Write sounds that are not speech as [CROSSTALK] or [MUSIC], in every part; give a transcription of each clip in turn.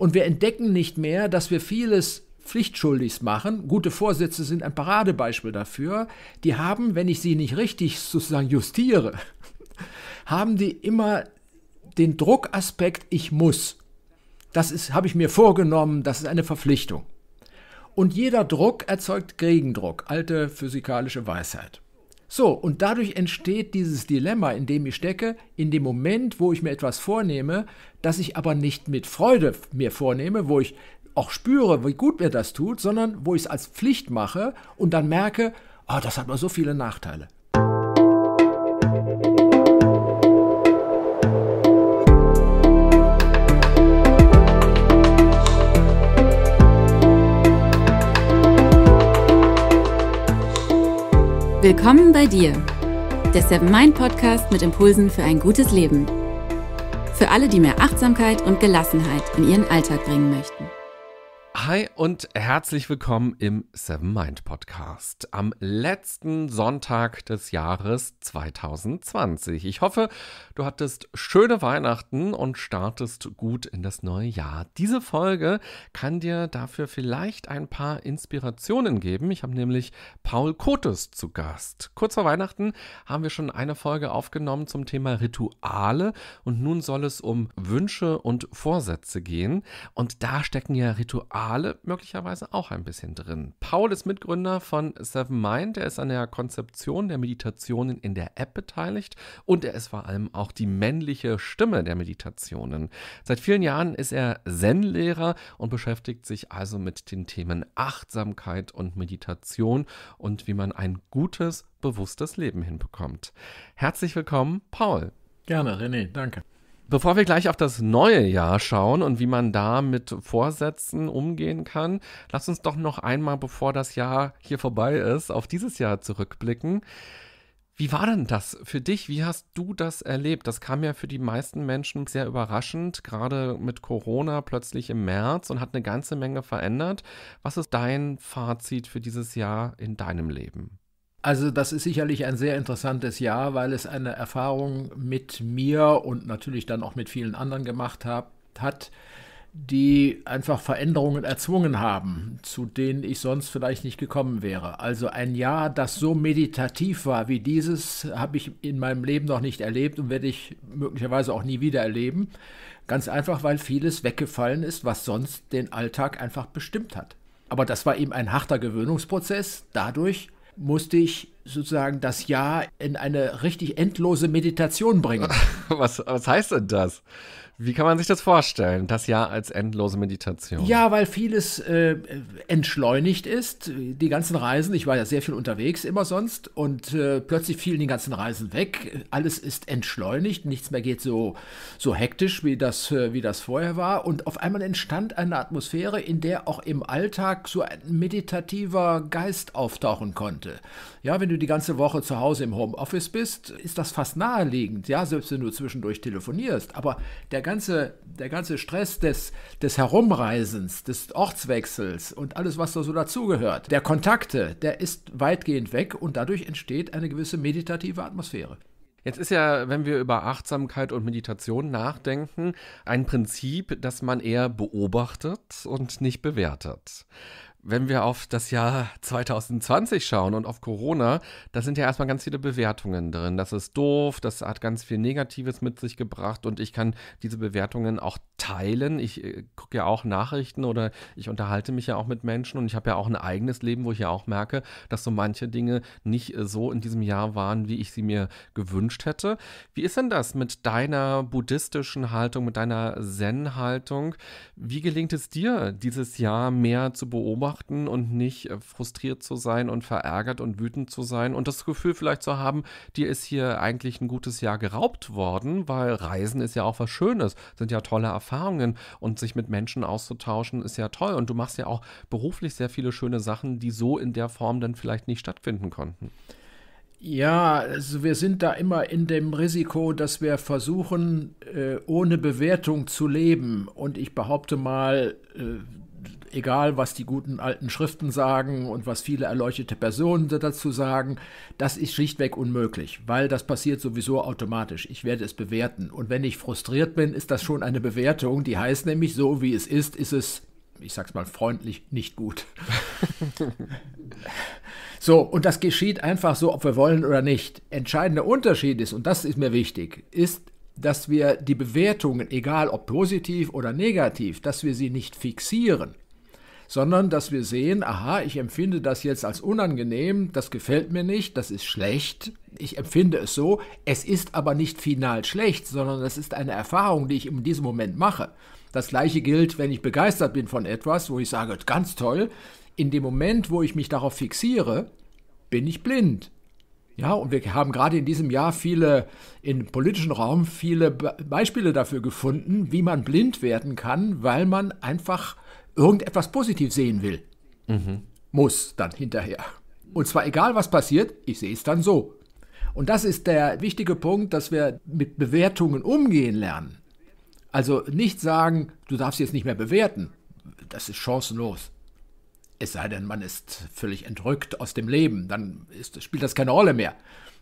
Und wir entdecken nicht mehr, dass wir vieles pflichtschuldig machen. Gute Vorsätze sind ein Paradebeispiel dafür. Die haben, wenn ich sie nicht richtig sozusagen justiere, [LAUGHS] haben die immer den Druckaspekt, ich muss. Das habe ich mir vorgenommen, das ist eine Verpflichtung. Und jeder Druck erzeugt Gegendruck, alte physikalische Weisheit. So, und dadurch entsteht dieses Dilemma, in dem ich stecke, in dem Moment, wo ich mir etwas vornehme, das ich aber nicht mit Freude mir vornehme, wo ich auch spüre, wie gut mir das tut, sondern wo ich es als Pflicht mache und dann merke, oh, das hat aber so viele Nachteile. Willkommen bei dir, der Seven Mind Podcast mit Impulsen für ein gutes Leben. Für alle, die mehr Achtsamkeit und Gelassenheit in ihren Alltag bringen möchten. Hi und herzlich willkommen im Seven Mind Podcast am letzten Sonntag des Jahres 2020. Ich hoffe, du hattest schöne Weihnachten und startest gut in das neue Jahr. Diese Folge kann dir dafür vielleicht ein paar Inspirationen geben. Ich habe nämlich Paul Kotes zu Gast. Kurz vor Weihnachten haben wir schon eine Folge aufgenommen zum Thema Rituale und nun soll es um Wünsche und Vorsätze gehen. Und da stecken ja Rituale Mentale möglicherweise auch ein bisschen drin. Paul ist Mitgründer von Seven Mind. Er ist an der Konzeption der Meditationen in der App beteiligt und er ist vor allem auch die männliche Stimme der Meditationen. Seit vielen Jahren ist er Zen-Lehrer und beschäftigt sich also mit den Themen Achtsamkeit und Meditation und wie man ein gutes, bewusstes Leben hinbekommt. Herzlich willkommen, Paul. Gerne, René, danke. Bevor wir gleich auf das neue Jahr schauen und wie man da mit Vorsätzen umgehen kann, lass uns doch noch einmal, bevor das Jahr hier vorbei ist, auf dieses Jahr zurückblicken. Wie war denn das für dich? Wie hast du das erlebt? Das kam ja für die meisten Menschen sehr überraschend, gerade mit Corona plötzlich im März und hat eine ganze Menge verändert. Was ist dein Fazit für dieses Jahr in deinem Leben? Also das ist sicherlich ein sehr interessantes Jahr, weil es eine Erfahrung mit mir und natürlich dann auch mit vielen anderen gemacht hab, hat, die einfach Veränderungen erzwungen haben, zu denen ich sonst vielleicht nicht gekommen wäre. Also ein Jahr, das so meditativ war wie dieses, habe ich in meinem Leben noch nicht erlebt und werde ich möglicherweise auch nie wieder erleben. Ganz einfach, weil vieles weggefallen ist, was sonst den Alltag einfach bestimmt hat. Aber das war eben ein harter Gewöhnungsprozess. Dadurch musste ich sozusagen das Jahr in eine richtig endlose Meditation bringen. [LAUGHS] Was, was heißt denn das? Wie kann man sich das vorstellen, das Jahr als endlose Meditation? Ja, weil vieles äh, entschleunigt ist. Die ganzen Reisen, ich war ja sehr viel unterwegs immer sonst und äh, plötzlich fielen die ganzen Reisen weg. Alles ist entschleunigt, nichts mehr geht so, so hektisch, wie das, äh, wie das vorher war. Und auf einmal entstand eine Atmosphäre, in der auch im Alltag so ein meditativer Geist auftauchen konnte. Ja, wenn du die ganze Woche zu Hause im Homeoffice bist, ist das fast naheliegend, ja, selbst wenn du zwischendurch telefonierst. Aber der ganze, der ganze Stress des, des Herumreisens, des Ortswechsels und alles, was da so dazugehört, der Kontakte, der ist weitgehend weg und dadurch entsteht eine gewisse meditative Atmosphäre. Jetzt ist ja, wenn wir über Achtsamkeit und Meditation nachdenken, ein Prinzip, das man eher beobachtet und nicht bewertet wenn wir auf das Jahr 2020 schauen und auf Corona, da sind ja erstmal ganz viele Bewertungen drin. Das ist doof, das hat ganz viel Negatives mit sich gebracht und ich kann diese Bewertungen auch teilen. Ich äh, gucke ja auch Nachrichten oder ich unterhalte mich ja auch mit Menschen und ich habe ja auch ein eigenes Leben, wo ich ja auch merke, dass so manche Dinge nicht äh, so in diesem Jahr waren, wie ich sie mir gewünscht hätte. Wie ist denn das mit deiner buddhistischen Haltung, mit deiner Zen-Haltung? Wie gelingt es dir, dieses Jahr mehr zu beobachten? beobachten und nicht äh, frustriert zu sein und verärgert und wütend zu sein und das Gefühl vielleicht zu haben, dir ist hier eigentlich ein gutes Jahr geraubt worden, weil Reisen ist ja auch was Schönes, sind ja tolle Erfahrungen und sich mit Menschen auszutauschen ist ja toll und du machst ja auch beruflich sehr viele schöne Sachen, die so in der Form dann vielleicht nicht stattfinden konnten. Ja, also wir sind da immer in dem Risiko, dass wir versuchen, äh, ohne Bewertung zu leben. Und ich behaupte mal, äh, egal was die guten alten Schriften sagen und was viele erleuchtete Personen dazu sagen, das ist schlichtweg unmöglich, weil das passiert sowieso automatisch. Ich werde es bewerten. Und wenn ich frustriert bin, ist das schon eine Bewertung, die heißt nämlich, so wie es ist, ist es ich sag's mal freundlich, nicht gut. [LAUGHS] so, und das geschieht einfach so, ob wir wollen oder nicht. Entscheidender Unterschied ist, und das ist mir wichtig, ist, dass wir die Bewertungen, egal ob positiv oder negativ, dass wir sie nicht fixieren, sondern dass wir sehen, aha, ich empfinde das jetzt als unangenehm, das gefällt mir nicht, das ist schlecht, ich empfinde es so, es ist aber nicht final schlecht, sondern es ist eine Erfahrung, die ich in diesem Moment mache. Das gleiche gilt, wenn ich begeistert bin von etwas, wo ich sage, ganz toll, in dem Moment, wo ich mich darauf fixiere, bin ich blind. Ja, und wir haben gerade in diesem Jahr viele, im politischen Raum, viele Be Beispiele dafür gefunden, wie man blind werden kann, weil man einfach irgendetwas positiv sehen will. Mhm. Muss dann hinterher. Und zwar egal, was passiert, ich sehe es dann so. Und das ist der wichtige Punkt, dass wir mit Bewertungen umgehen lernen. Also nicht sagen, du darfst jetzt nicht mehr bewerten. Das ist chancenlos. Es sei denn, man ist völlig entrückt aus dem Leben, dann ist, spielt das keine Rolle mehr.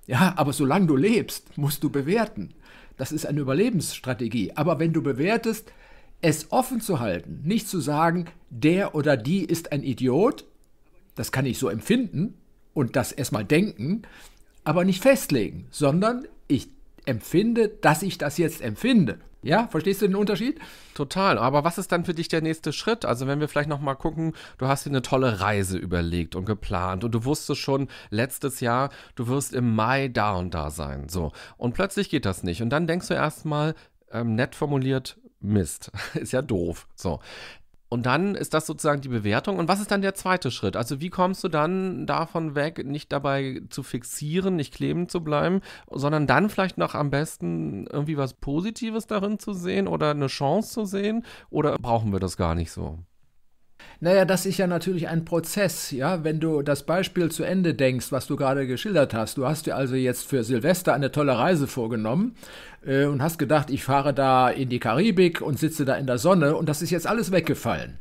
Ja, aber solange du lebst, musst du bewerten. Das ist eine Überlebensstrategie. Aber wenn du bewertest, es offen zu halten, nicht zu sagen, der oder die ist ein Idiot, das kann ich so empfinden und das erstmal denken, aber nicht festlegen, sondern ich empfinde, dass ich das jetzt empfinde. Ja, verstehst du den Unterschied? Total, aber was ist dann für dich der nächste Schritt? Also wenn wir vielleicht nochmal gucken, du hast dir eine tolle Reise überlegt und geplant und du wusstest schon letztes Jahr, du wirst im Mai da und da sein, so. Und plötzlich geht das nicht und dann denkst du erstmal, ähm, nett formuliert, Mist, [LAUGHS] ist ja doof. So. Und dann ist das sozusagen die Bewertung. Und was ist dann der zweite Schritt? Also wie kommst du dann davon weg, nicht dabei zu fixieren, nicht kleben zu bleiben, sondern dann vielleicht noch am besten irgendwie was Positives darin zu sehen oder eine Chance zu sehen? Oder brauchen wir das gar nicht so? Naja, das ist ja natürlich ein Prozess, ja. Wenn du das Beispiel zu Ende denkst, was du gerade geschildert hast, du hast dir also jetzt für Silvester eine tolle Reise vorgenommen äh, und hast gedacht, ich fahre da in die Karibik und sitze da in der Sonne und das ist jetzt alles weggefallen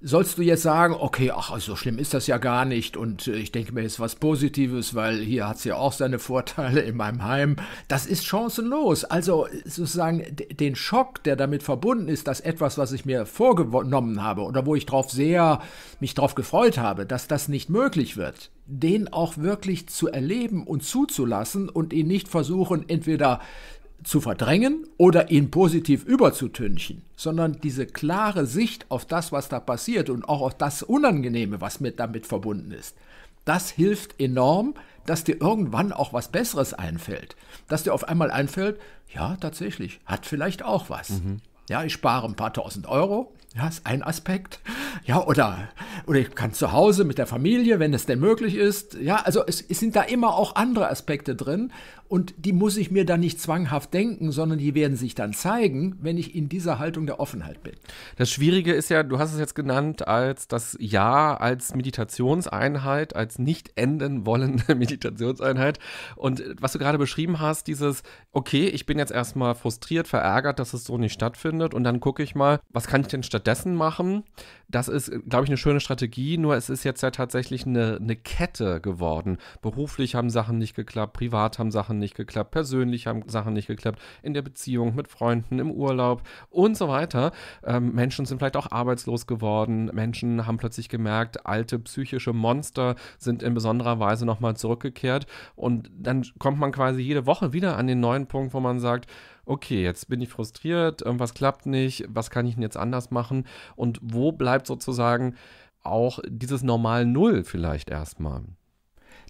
sollst du jetzt sagen, okay, ach, so schlimm ist das ja gar nicht und äh, ich denke mir jetzt was Positives, weil hier hat es ja auch seine [LAUGHS] Vorteile in meinem Heim. Das ist chancenlos. Also sozusagen den Schock, der damit verbunden ist, dass etwas, was ich mir vorgenommen habe oder wo ich drauf sehr mich drauf gefreut habe, dass das nicht möglich wird, den auch wirklich zu erleben und zuzulassen und ihn nicht versuchen, entweder zu verdrängen oder ihn positiv überzutünchen, sondern diese klare Sicht auf das, was da passiert und auch auf das Unangenehme, was mit damit verbunden ist, das hilft enorm, dass dir irgendwann auch was Besseres einfällt. Dass dir auf einmal einfällt, ja, tatsächlich, hat vielleicht auch was. Mhm. Ja, ich spare ein paar tausend Euro, ja, ist ein Aspekt. Ja, oder, oder ich kann zu Hause mit der Familie, wenn es denn möglich ist. Ja, also es, es sind da immer auch andere Aspekte drin, und die muss ich mir dann nicht zwanghaft denken, sondern die werden sich dann zeigen, wenn ich in dieser Haltung der Offenheit bin. Das Schwierige ist ja, du hast es jetzt genannt als das Ja als Meditationseinheit, als nicht enden wollende [LAUGHS] Meditationseinheit. Und was du gerade beschrieben hast, dieses, okay, ich bin jetzt erstmal frustriert, verärgert, dass es so nicht stattfindet und dann gucke ich mal, was kann ich denn stattdessen machen? das ist, glaube ich, eine schöne Strategie, nur es ist jetzt ja tatsächlich eine, eine Kette geworden. Beruflich haben Sachen nicht geklappt, privat haben Sachen nicht geklappt, persönlich haben Sachen nicht geklappt, in der Beziehung, mit Freunden, im Urlaub und so weiter. Ähm, Menschen sind vielleicht auch arbeitslos geworden, Menschen haben plötzlich gemerkt, alte psychische Monster sind in besonderer Weise nochmal zurückgekehrt und dann kommt man quasi jede Woche wieder an den neuen Punkt, wo man sagt, okay, jetzt bin ich frustriert, irgendwas ähm, klappt nicht, was kann ich denn jetzt anders machen? Und wo bleibt sozusagen auch dieses normal Null vielleicht erstmal?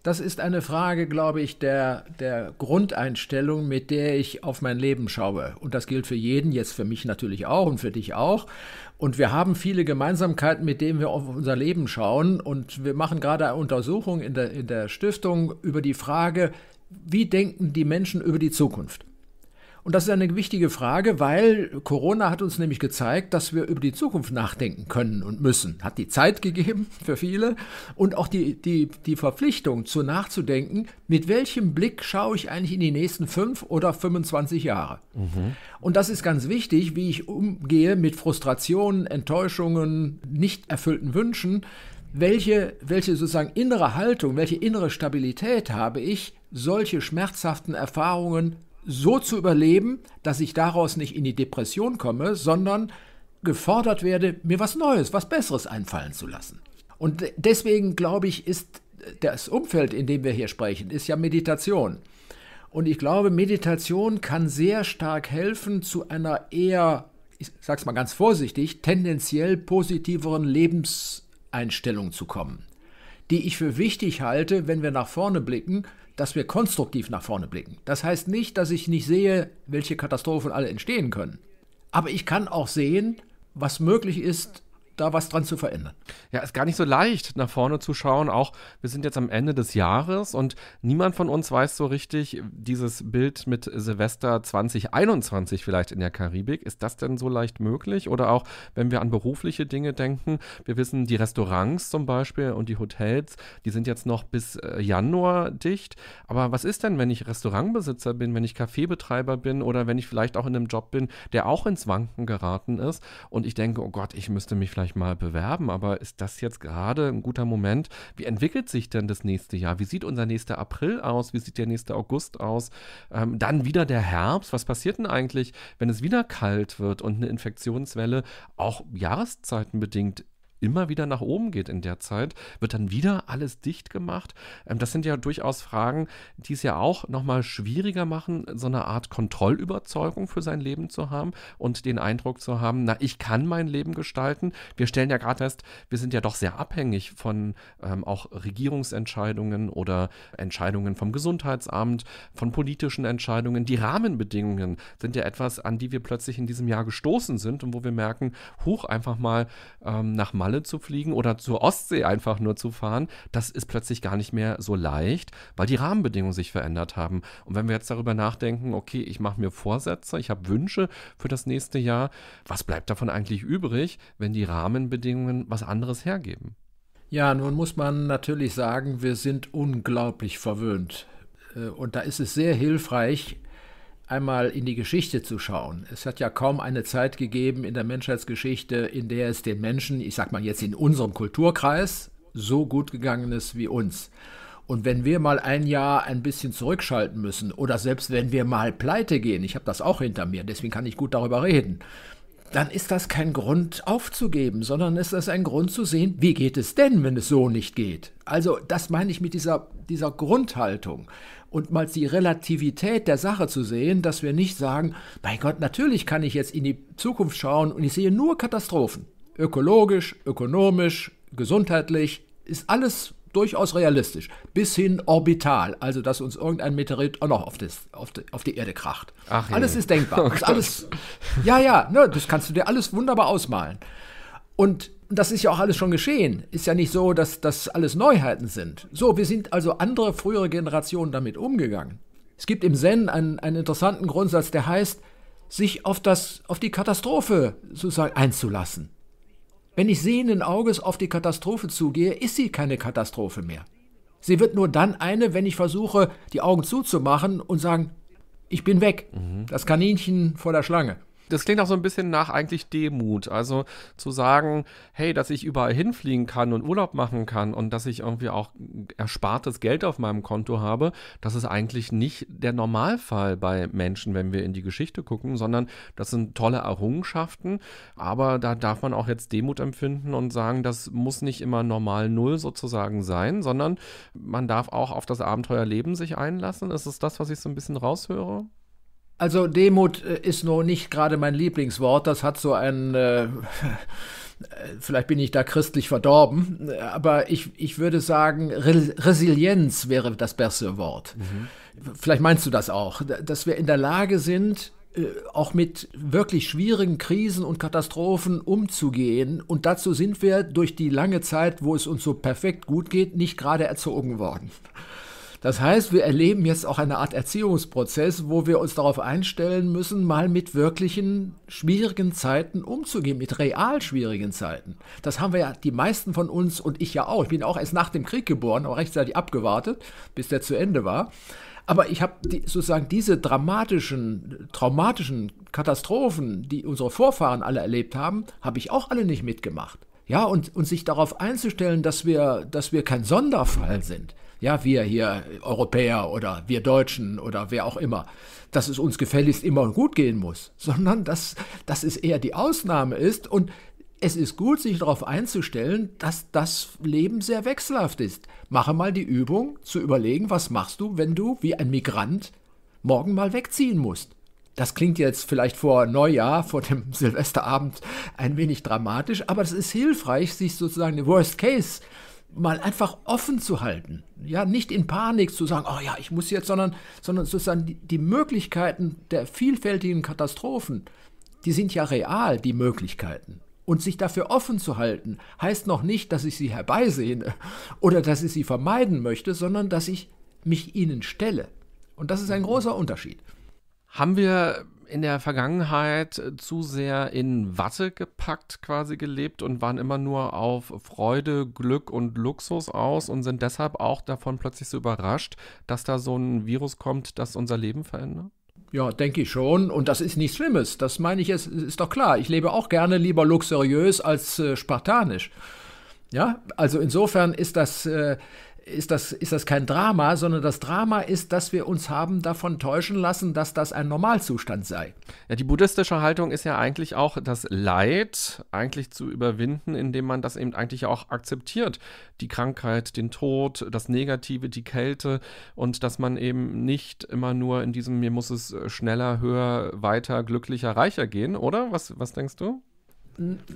Das ist eine Frage, glaube ich, der, der Grundeinstellung, mit der ich auf mein Leben schaue. Und das gilt für jeden, jetzt für mich natürlich auch und für dich auch. Und wir haben viele Gemeinsamkeiten, mit denen wir auf unser Leben schauen. Und wir machen gerade eine Untersuchung in der, in der Stiftung über die Frage, wie denken die Menschen über die Zukunft? Und das ist eine wichtige Frage, weil Corona hat uns nämlich gezeigt, dass wir über die Zukunft nachdenken können und müssen. Hat die Zeit gegeben [LAUGHS] für viele und auch die, die, die Verpflichtung zu nachzudenken, mit welchem Blick schaue ich eigentlich in die nächsten fünf oder 25 Jahre. Mhm. Und das ist ganz wichtig, wie ich umgehe mit Frustrationen, Enttäuschungen, nicht erfüllten Wünschen welche, welche sozusagen innere Haltung, welche innere Stabilität habe ich, solche schmerzhaften Erfahrungen so zu überleben, dass ich daraus nicht in die Depression komme, sondern gefordert werde, mir was Neues, was Besseres einfallen zu lassen. Und deswegen glaube ich, ist das Umfeld, in dem wir hier sprechen, ist ja Meditation. Und ich glaube, Meditation kann sehr stark helfen zu einer eher, ich sag's mal ganz vorsichtig, tendenziell positiveren Lebenseinstellung zu kommen, die ich für wichtig halte, wenn wir nach vorne blicken, dass wir konstruktiv nach vorne blicken. Das heißt nicht, dass ich nicht sehe, welche Katastrophen alle entstehen können. Aber ich kann auch sehen, was möglich ist, da was dran zu verändern. Ja, ist gar nicht so leicht, nach vorne zu schauen. Auch wir sind jetzt am Ende des Jahres und niemand von uns weiß so richtig, dieses Bild mit Silvester 2021 vielleicht in der Karibik, ist das denn so leicht möglich? Oder auch, wenn wir an berufliche Dinge denken, wir wissen, die Restaurants zum Beispiel und die Hotels, die sind jetzt noch bis äh, Januar dicht. Aber was ist denn, wenn ich Restaurantbesitzer bin, wenn ich Kaffeebetreiber bin oder wenn ich vielleicht auch in einem Job bin, der auch ins Wanken geraten ist und ich denke, oh Gott, ich müsste mich vielleicht mal bewerben, aber ist das jetzt gerade ein guter Moment? Wie entwickelt sich denn das nächste Jahr? Wie sieht unser nächster April aus? Wie sieht der nächste August aus? Ähm, dann wieder der Herbst. Was passiert denn eigentlich, wenn es wieder kalt wird und eine Infektionswelle auch jahreszeitenbedingt immer wieder nach oben geht in der Zeit, wird dann wieder alles dicht gemacht. Ähm, das sind ja durchaus Fragen, die es ja auch nochmal schwieriger machen, so eine Art Kontrollüberzeugung für sein Leben zu haben und den Eindruck zu haben, na, ich kann mein Leben gestalten. Wir stellen ja gerade fest, wir sind ja doch sehr abhängig von ähm, auch Regierungsentscheidungen oder Entscheidungen vom Gesundheitsamt, von politischen Entscheidungen. Die Rahmenbedingungen sind ja etwas, an die wir plötzlich in diesem Jahr gestoßen sind und wo wir merken, hoch einfach mal ähm, nach Mal Halle zu fliegen oder zur Ostsee einfach nur zu fahren, das ist plötzlich gar nicht mehr so leicht, weil die Rahmenbedingungen sich verändert haben. Und wenn wir jetzt darüber nachdenken, okay, ich mache mir Vorsätze, ich habe Wünsche für das nächste Jahr, was bleibt davon eigentlich übrig, wenn die Rahmenbedingungen was anderes hergeben? Ja, nun muss man natürlich sagen, wir sind unglaublich verwöhnt. Äh, und da ist es sehr hilfreich, einmal in die Geschichte zu schauen. Es hat ja kaum eine Zeit gegeben in der Menschheitsgeschichte, in der es den Menschen, ich sag mal jetzt in unserem Kulturkreis, so gut gegangen ist wie uns. Und wenn wir mal ein Jahr ein bisschen zurückschalten müssen oder selbst wenn wir mal pleite gehen, ich habe das auch hinter mir, deswegen kann ich gut darüber reden, dann ist das kein Grund aufzugeben, sondern ist das ein Grund zu sehen, wie geht es denn, wenn es so nicht geht. Also das meine ich mit dieser, dieser Grundhaltung und mal die Relativität der Sache zu sehen, dass wir nicht sagen, mein Gott, natürlich kann ich jetzt in die Zukunft schauen und ich sehe nur Katastrophen. Ökologisch, ökonomisch, gesundheitlich, ist alles durchaus realistisch, bis hin orbital, also dass uns irgendein Meteorit auch noch auf, das, auf, die, auf die Erde kracht. Ach alles ist denkbar. [LAUGHS] Oh alles, ja, ja, ne, das kannst du dir alles wunderbar ausmalen. Und und das ist ja auch alles schon geschehen. Ist ja nicht so, dass das alles Neuheiten sind. So, wir sind also andere frühere Generationen damit umgegangen. Es gibt im Zen einen, einen interessanten Grundsatz, der heißt, sich auf, das, auf die Katastrophe sozusagen einzulassen. Wenn ich sehenden Auges auf die Katastrophe zugehe, ist sie keine Katastrophe mehr. Sie wird nur dann eine, wenn ich versuche, die Augen zuzumachen und sagen, ich bin weg, mhm. das Kaninchen vor der Schlange. Das klingt auch so ein bisschen nach eigentlich Demut. Also zu sagen, hey, dass ich überall hinfliegen kann und Urlaub machen kann und dass ich irgendwie auch erspartes Geld auf meinem Konto habe, das ist eigentlich nicht der Normalfall bei Menschen, wenn wir in die Geschichte gucken, sondern das sind tolle Errungenschaften. Aber da darf man auch jetzt Demut empfinden und sagen, das muss nicht immer normal Null sozusagen sein, sondern man darf auch auf das Abenteuerleben sich einlassen. Ist es das, was ich so ein bisschen raushöre? Also Demut äh, ist nur nicht gerade mein Lieblingswort. Das hat so ein... Äh, [LAUGHS] vielleicht bin ich da christlich verdorben, aber ich, ich würde sagen, Re Resilienz wäre das bessere Wort. Mhm. Vielleicht meinst du das auch, dass wir in der Lage sind, äh, auch mit wirklich schwierigen Krisen und Katastrophen umzugehen. Und dazu sind wir durch die lange Zeit, wo es uns so perfekt gut geht, nicht gerade erzogen worden. Das heißt, wir erleben jetzt auch eine Art Erziehungsprozess, wo wir uns darauf einstellen müssen, mal mit wirklichen schwierigen Zeiten umzugehen, mit real schwierigen Zeiten. Das haben wir ja die meisten von uns und ich ja auch. Ich bin auch erst nach dem Krieg geboren, aber rechtzeitig abgewartet, bis der zu Ende war. Aber ich habe die, sozusagen diese dramatischen, traumatischen Katastrophen, die unsere Vorfahren alle erlebt haben, habe ich auch alle nicht mitgemacht. Ja, und, und sich darauf einzustellen, dass wir, dass wir kein Sonderfall sind. Ja, wir hier Europäer oder wir Deutschen oder wer auch immer, dass es uns gefälligst immer gut gehen muss, [LAUGHS] sondern dass, dass es eher die Ausnahme ist und es ist gut, sich darauf einzustellen, dass das Leben sehr wechselhaft ist. Mache mal die Übung, zu überlegen, was machst du, wenn du wie ein Migrant morgen mal wegziehen musst. Das klingt jetzt vielleicht vor Neujahr, vor dem [LAUGHS] Silvesterabend ein wenig dramatisch, aber es ist hilfreich, sich sozusagen den Worst Case mal einfach offen zu halten. Ja, nicht in Panik zu sagen, oh ja, ich muss jetzt, sondern, sondern sozusagen die, die Möglichkeiten der vielfältigen Katastrophen, die sind ja real, die Möglichkeiten. Und sich dafür offen zu halten, heißt noch nicht, dass ich sie herbeisehne [LAUGHS] oder dass ich sie vermeiden möchte, sondern dass ich mich ihnen stelle. Und das ist ein mhm. großer Unterschied haben wir in der Vergangenheit zu sehr in Watte gepackt quasi gelebt und waren immer nur auf Freude, Glück und Luxus aus und sind deshalb auch davon plötzlich so überrascht, dass da so ein Virus kommt, das unser Leben verändert? Ja, denke ich schon. Und das ist nichts Schlimmes. Das meine ich, es ist doch klar. Ich lebe auch gerne lieber luxuriös als äh, spartanisch. Ja, also insofern ist das äh, ist das, ist das kein Drama, sondern das Drama ist, dass wir uns haben davon täuschen lassen, dass das ein Normalzustand sei. Ja, die buddhistische Haltung ist ja eigentlich auch das Leid eigentlich zu überwinden, indem man das eben eigentlich auch akzeptiert. Die Krankheit, den Tod, das Negative, die Kälte und dass man eben nicht immer nur in diesem, mir muss es schneller, höher, weiter, glücklicher, reicher gehen, oder? Was, was denkst du?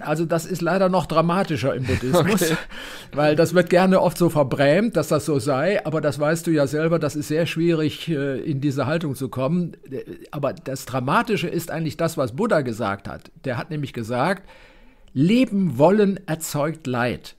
also das ist leider noch dramatischer im Buddhismus, okay. [LAUGHS] weil das wird gerne oft so verbrämt, dass das so sei, aber das weißt du ja selber, das ist sehr schwierig, äh, in diese Haltung zu kommen. Äh, aber das Dramatische ist eigentlich das, was Buddha gesagt hat. Der hat nämlich gesagt, Leben wollen erzeugt Leid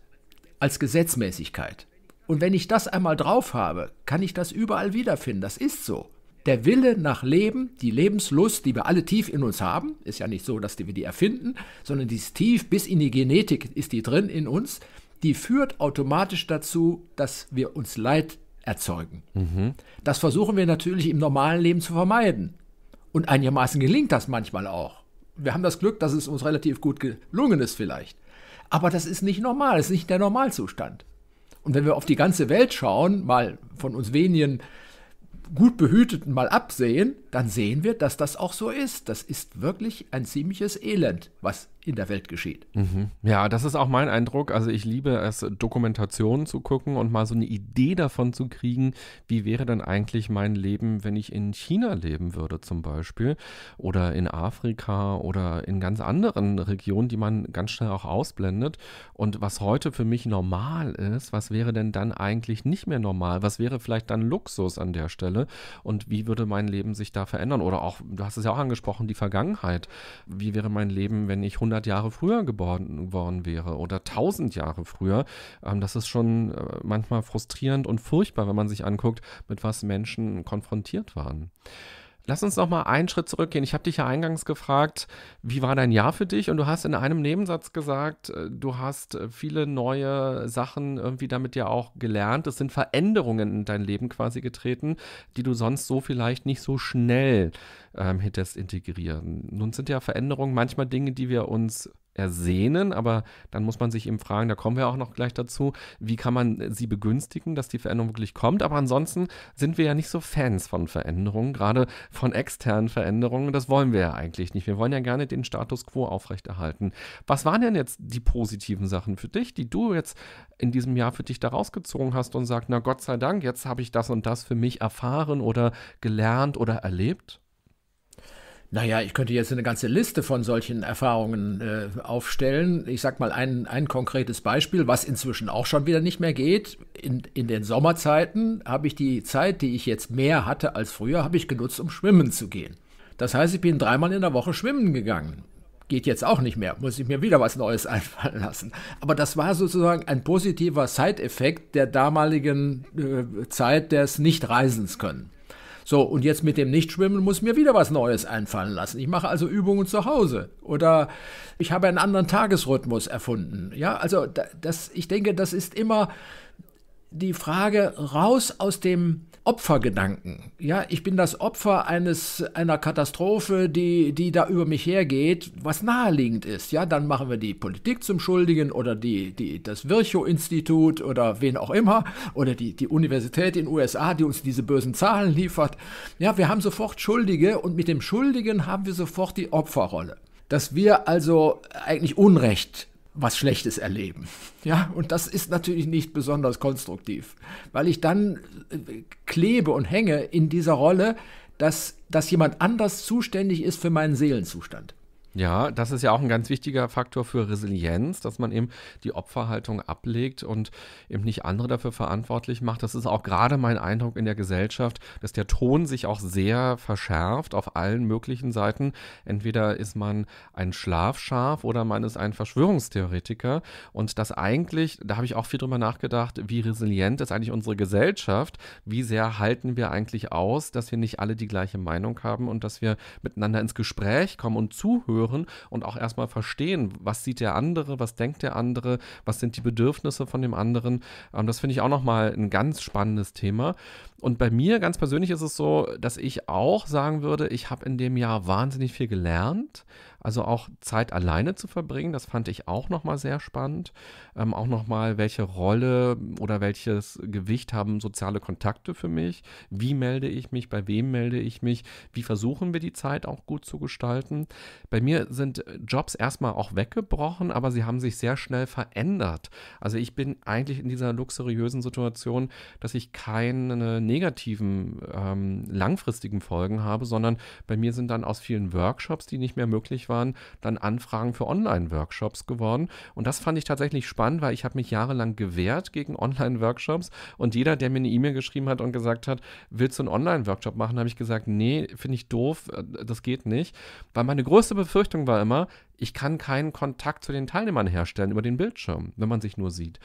als Gesetzmäßigkeit. Und wenn ich das einmal drauf habe, kann ich das überall wiederfinden. Das ist so der Wille nach Leben, die Lebenslust, die wir alle tief in uns haben, ist ja nicht so, dass wir die erfinden, sondern die ist tief bis in die Genetik ist die drin in uns, die führt automatisch dazu, dass wir uns Leid erzeugen. Mhm. Das versuchen wir natürlich im normalen Leben zu vermeiden. Und einigermaßen gelingt das manchmal auch. Wir haben das Glück, dass es uns relativ gut gelungen ist vielleicht. Aber das ist nicht normal, das ist nicht der Normalzustand. Und wenn wir auf die ganze Welt schauen, mal von uns wenigen gut behüteten mal absehen, dann sehen wir, dass das auch so ist. Das ist wirklich ein ziemliches Elend, was in der Welt geschieht. Mhm. Ja, das ist auch mein Eindruck. Also ich liebe es, Dokumentationen zu gucken und mal so eine Idee davon zu kriegen, wie wäre denn eigentlich mein Leben, wenn ich in China leben würde zum Beispiel oder in Afrika oder in ganz anderen Regionen, die man ganz schnell auch ausblendet. Und was heute für mich normal ist, was wäre denn dann eigentlich nicht mehr normal? Was wäre vielleicht dann Luxus an der Stelle? Und wie würde mein Leben sich da verändern? Oder auch, du hast es ja auch angesprochen, die Vergangenheit. Wie wäre mein Leben, wenn ich 100 100 Jahre früher geboren worden wäre oder 1000 Jahre früher. Ähm, das ist schon äh, manchmal frustrierend und furchtbar, wenn man sich anguckt, mit was Menschen konfrontiert waren. Lass uns noch mal einen Schritt zurückgehen. Ich habe dich ja eingangs gefragt, wie war dein Jahr für dich? Und du hast in einem Nebensatz gesagt, äh, du hast äh, viele neue Sachen irgendwie damit ja auch gelernt. Es sind Veränderungen in dein Leben quasi getreten, die du sonst so vielleicht nicht so schnell ähm, hinterst integrieren. Nun sind ja Veränderungen manchmal Dinge, die wir uns ersehnen, aber dann muss man sich eben fragen, da kommen wir auch noch gleich dazu, wie kann man sie begünstigen, dass die Veränderung wirklich kommt. Aber ansonsten sind wir ja nicht so Fans von Veränderungen, gerade von externen Veränderungen. Das wollen wir ja eigentlich nicht. Wir wollen ja gerne den Status quo aufrechterhalten. Was waren denn jetzt die positiven Sachen für dich, die du jetzt in diesem Jahr für dich da rausgezogen hast und sagst, na Gott sei Dank, jetzt habe ich das und das für mich erfahren oder gelernt oder erlebt? Naja, ich könnte jetzt eine ganze Liste von solchen Erfahrungen äh, aufstellen. Ich sage mal ein, ein konkretes Beispiel, was inzwischen auch schon wieder nicht mehr geht. In, in den Sommerzeiten habe ich die Zeit, die ich jetzt mehr hatte als früher, habe ich genutzt, um schwimmen zu gehen. Das heißt, ich bin dreimal in der Woche schwimmen gegangen. Geht jetzt auch nicht mehr, muss ich mir wieder was Neues [LAUGHS] einfallen lassen. Aber das war sozusagen ein positiver Side-Effekt der damaligen äh, Zeit des Nicht-Reisens können. So, und jetzt mit dem Nichtschwimmen muss mir wieder was Neues einfallen lassen. Ich mache also Übungen zu Hause oder ich habe einen anderen Tagesrhythmus erfunden. Ja, also das, ich denke, das ist immer die Frage raus aus dem Opfergedanken. Ja, ich bin das Opfer eines einer Katastrophe, die die da über mich hergeht, was naheliegend ist. Ja, dann machen wir die Politik zum Schuldigen oder die die das Virchow Institut oder wen auch immer oder die die Universität in den USA, die uns diese bösen Zahlen liefert. Ja, wir haben sofort Schuldige und mit dem Schuldigen haben wir sofort die Opferrolle. Dass wir also eigentlich Unrecht was Schlechtes erleben. Ja, und das ist natürlich nicht besonders konstruktiv, weil ich dann äh, klebe und hänge in dieser Rolle, dass, dass jemand anders zuständig ist für meinen Seelenzustand. Ja, das ist ja auch ein ganz wichtiger Faktor für Resilienz, dass man eben die Opferhaltung ablegt und eben nicht andere dafür verantwortlich macht. Das ist auch gerade mein Eindruck in der Gesellschaft, dass der Ton sich auch sehr verschärft auf allen möglichen Seiten. Entweder ist man ein Schlafschaf oder man ist ein Verschwörungstheoretiker. Und das eigentlich, da habe ich auch viel drüber nachgedacht, wie resilient ist eigentlich unsere Gesellschaft? Wie sehr halten wir eigentlich aus, dass wir nicht alle die gleiche Meinung haben und dass wir miteinander ins Gespräch kommen und zuhören? zuhören und auch erstmal verstehen, was sieht der andere, was denkt der andere, was sind die Bedürfnisse von dem anderen. Ähm, das finde ich auch nochmal ein ganz spannendes Thema. Und bei mir ganz persönlich ist es so, dass ich auch sagen würde, ich habe in dem Jahr wahnsinnig viel gelernt. Also auch Zeit alleine zu verbringen, das fand ich auch nochmal sehr spannend. Ähm, auch nochmal, welche Rolle oder welches Gewicht haben soziale Kontakte für mich? Wie melde ich mich? Bei wem melde ich mich? Wie versuchen wir die Zeit auch gut zu gestalten? Bei mir sind Jobs erstmal auch weggebrochen, aber sie haben sich sehr schnell verändert. Also ich bin eigentlich in dieser luxuriösen Situation, dass ich keine negativen, ähm, langfristigen Folgen habe, sondern bei mir sind dann aus vielen Workshops, die nicht mehr möglich waren, waren dann Anfragen für Online-Workshops geworden. Und das fand ich tatsächlich spannend, weil ich habe mich jahrelang gewehrt gegen Online-Workshops. Und jeder, der mir eine E-Mail geschrieben hat und gesagt hat, willst du einen Online-Workshop machen, habe ich gesagt, nee, finde ich doof, äh, das geht nicht. Weil meine größte Befürchtung war immer, ich kann keinen Kontakt zu den Teilnehmern herstellen über den Bildschirm, wenn man sich nur sieht.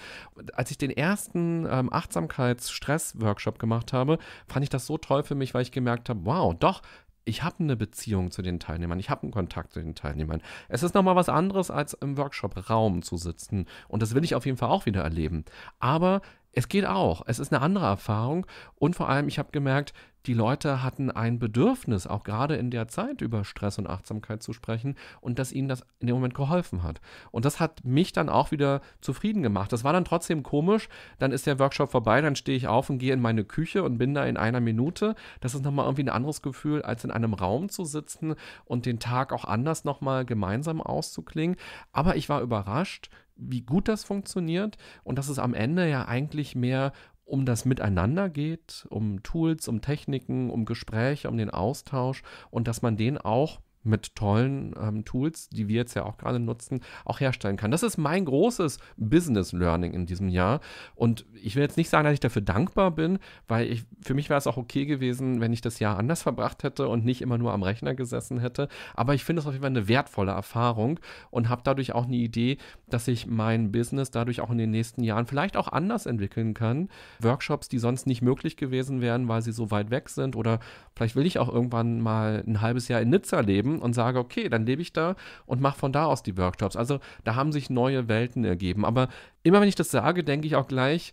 Als ich den ersten ähm, Achtsamkeits-Stress-Workshop gemacht habe, fand ich das so toll für mich, weil ich gemerkt habe, wow, doch, ich habe eine Beziehung zu den Teilnehmern, ich habe einen Kontakt zu den Teilnehmern. Es ist nochmal was anderes, als im Workshop-Raum zu sitzen. Und das will ich auf jeden Fall auch wieder erleben. Aber es geht auch. Es ist eine andere Erfahrung. Und vor allem, ich habe gemerkt, die Leute hatten ein Bedürfnis, auch gerade in der Zeit über Stress und Achtsamkeit zu sprechen und dass ihnen das in dem Moment geholfen hat. Und das hat mich dann auch wieder zufrieden gemacht. Das war dann trotzdem komisch. Dann ist der Workshop vorbei, dann stehe ich auf und gehe in meine Küche und bin da in einer Minute. Das ist nochmal irgendwie ein anderes Gefühl, als in einem Raum zu sitzen und den Tag auch anders nochmal gemeinsam auszuklingen. Aber ich war überrascht, wie gut das funktioniert und dass es am Ende ja eigentlich mehr um das Miteinander geht, um Tools, um Techniken, um Gespräche, um den Austausch und dass man den auch mit tollen ähm, Tools, die wir jetzt ja auch gerade nutzen, auch herstellen kann. Das ist mein großes Business Learning in diesem Jahr. Und ich will jetzt nicht sagen, dass ich dafür dankbar bin, weil ich, für mich wäre es auch okay gewesen, wenn ich das Jahr anders verbracht hätte und nicht immer nur am Rechner gesessen hätte. Aber ich finde es auf jeden Fall eine wertvolle Erfahrung und habe dadurch auch eine Idee, dass ich mein Business dadurch auch in den nächsten Jahren vielleicht auch anders entwickeln kann. Workshops, die sonst nicht möglich gewesen wären, weil sie so weit weg sind. Oder vielleicht will ich auch irgendwann mal ein halbes Jahr in Nizza leben geben und sage, okay, dann lebe ich da und mache von da aus die Workshops. Also da haben sich neue Welten ergeben. Aber immer wenn ich das sage, denke ich auch gleich,